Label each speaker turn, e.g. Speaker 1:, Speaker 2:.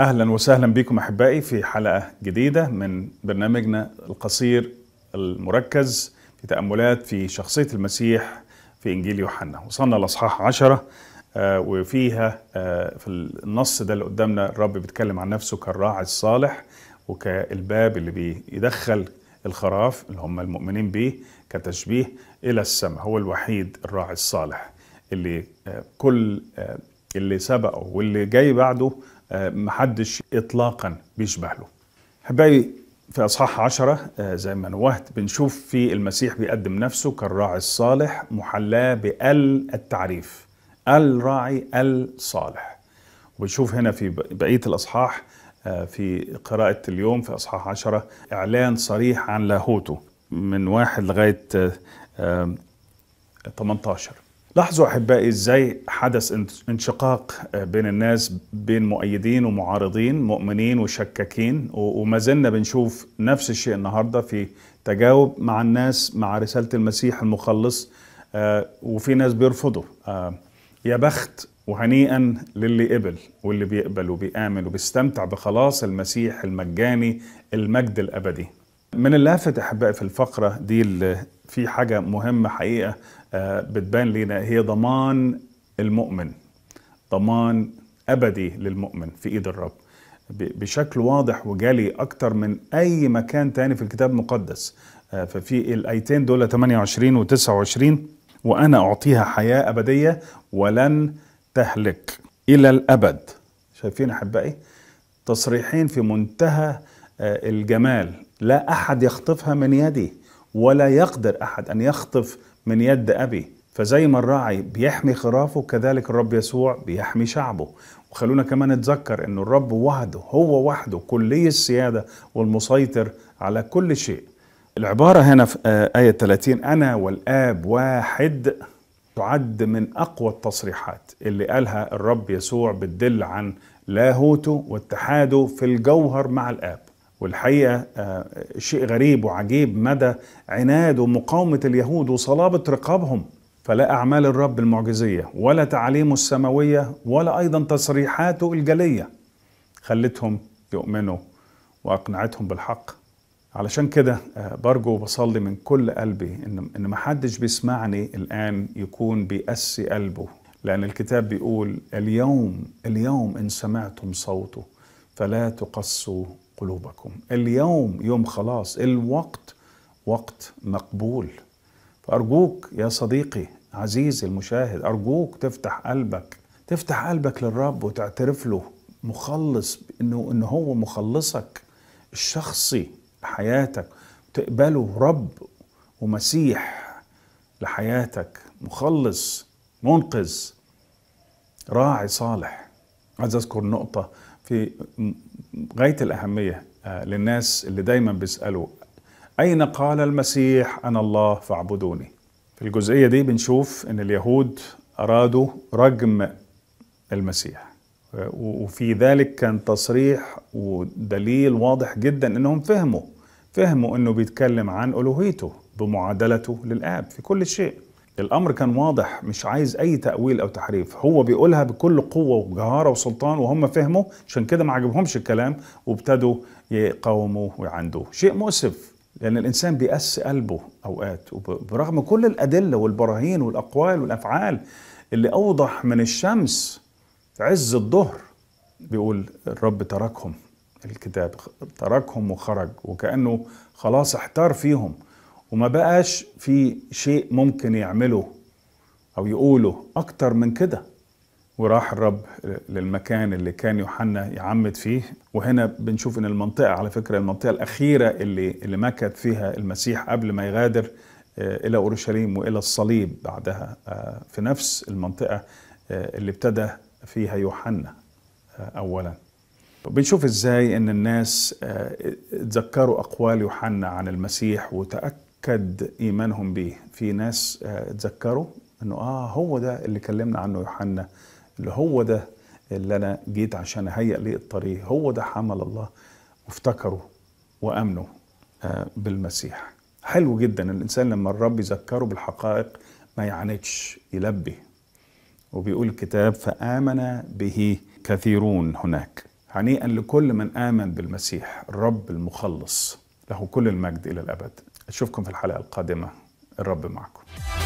Speaker 1: اهلا وسهلا بكم احبائي في حلقه جديده من برنامجنا القصير المركز في تاملات في شخصيه المسيح في انجيل يوحنا وصلنا لاصحاح عشرة آه، وفيها آه، في النص ده اللي قدامنا الرب بيتكلم عن نفسه كالراعي الصالح وكالباب اللي بيدخل الخراف اللي هم المؤمنين به كتشبيه الى السماء هو الوحيد الراعي الصالح اللي آه، كل اللي سبقه واللي جاي بعده آه، محدش إطلاقا بيشبه له حبايبي في أصحاح عشرة آه، زي ما نوهت بنشوف في المسيح بيقدم نفسه كالراعي الصالح محلاه بال التعريف الراعي الصالح وبنشوف هنا في بقية الأصحاح آه، في قراءة اليوم في أصحاح عشرة إعلان صريح عن لاهوته من واحد لغاية 18 لاحظوا احبائي ازاي حدث انشقاق آه، بين الناس بين مؤيدين ومعارضين مؤمنين وشكاكين وما زلنا بنشوف نفس الشيء النهارده في تجاوب مع الناس مع رساله المسيح المخلص آه، وفي ناس بيرفضوا آه، يا بخت وهنيئا للي قبل واللي بيقبل وبيآمن وبيستمتع بخلاص المسيح المجاني المجد الابدي من اللافت احبائي في الفقره دي اللي في حاجه مهمه حقيقه آه، بتبان لينا هي ضمان المؤمن ضمان ابدي للمؤمن في ايد الرب بشكل واضح وجلي اكتر من اي مكان تاني في الكتاب المقدس آه، ففي الايتين دول 28 و 29 وانا اعطيها حياه ابديه ولن تهلك الى الابد شايفين احبائي تصريحين في منتهى آه، الجمال لا احد يخطفها من يدي ولا يقدر احد ان يخطف من يد ابي فزي ما الراعي بيحمي خرافه كذلك الرب يسوع بيحمي شعبه وخلونا كمان نتذكر ان الرب وحده هو وحده كلي السياده والمسيطر على كل شيء العباره هنا في آه، ايه 30 انا والاب واحد تعد من اقوى التصريحات اللي قالها الرب يسوع بتدل عن لاهوته واتحاده في الجوهر مع الاب والحقيقه آه، شيء غريب وعجيب مدى عناد ومقاومه اليهود وصلابه رقابهم فلا اعمال الرب المعجزيه ولا تعاليمه السماويه ولا ايضا تصريحاته الجليه خلتهم يؤمنوا واقنعتهم بالحق علشان كده آه، برجو وبصلي من كل قلبي ان ان ما حدش بيسمعني الان يكون بيأسي قلبه لان الكتاب بيقول اليوم اليوم ان سمعتم صوته فلا تقصوا قلوبكم اليوم يوم خلاص الوقت وقت مقبول فأرجوك يا صديقي عزيزي المشاهد أرجوك تفتح قلبك تفتح قلبك للرب وتعترف له مخلص انه إنه هو مخلصك الشخصي لحياتك تقبله رب ومسيح لحياتك مخلص منقذ راعي صالح عايز اذكر نقطه في غاية الأهمية آه، للناس اللي دايما بيسألوا أين قال المسيح أنا الله فاعبدوني في الجزئية دي بنشوف أن اليهود أرادوا رجم المسيح آه، وفي ذلك كان تصريح ودليل واضح جدا أنهم فهموا فهموا أنه بيتكلم عن ألوهيته بمعادلته للآب في كل شيء الامر كان واضح مش عايز اي تاويل او تحريف هو بيقولها بكل قوه وجهاره وسلطان وهم فهموا عشان كده ما عجبهمش الكلام وابتدوا يقاوموا ويعندوه شيء مؤسف لان الانسان بيأس قلبه اوقات وبرغم كل الادله والبراهين والاقوال والافعال اللي اوضح من الشمس في عز الظهر بيقول الرب تركهم الكتاب تركهم وخرج وكانه خلاص احتار فيهم وما بقاش في شيء ممكن يعمله او يقوله اكتر من كده وراح الرب للمكان اللي كان يوحنا يعمد فيه وهنا بنشوف ان المنطقه على فكره المنطقه الاخيره اللي اللي مكث فيها المسيح قبل ما يغادر آه، الى اورشليم والى الصليب بعدها آه، في نفس المنطقه آه، اللي ابتدى فيها يوحنا اولا بنشوف ازاي ان الناس تذكروا اقوال يوحنا عن المسيح وتاكدوا اكد ايمانهم بيه في ناس آه، اتذكروا انه اه هو ده اللي كلمنا عنه يوحنا اللي هو ده اللي انا جيت عشان اهيئ ليه الطريق هو ده حمل الله وافتكروا وامنوا آه، بالمسيح حلو جدا الانسان لما الرب يذكره بالحقائق ما يعاندش يلبي وبيقول الكتاب فامن به كثيرون هناك هنيئا لكل من امن بالمسيح الرب المخلص له كل المجد الى الابد أشوفكم في الحلقة القادمة الرب معكم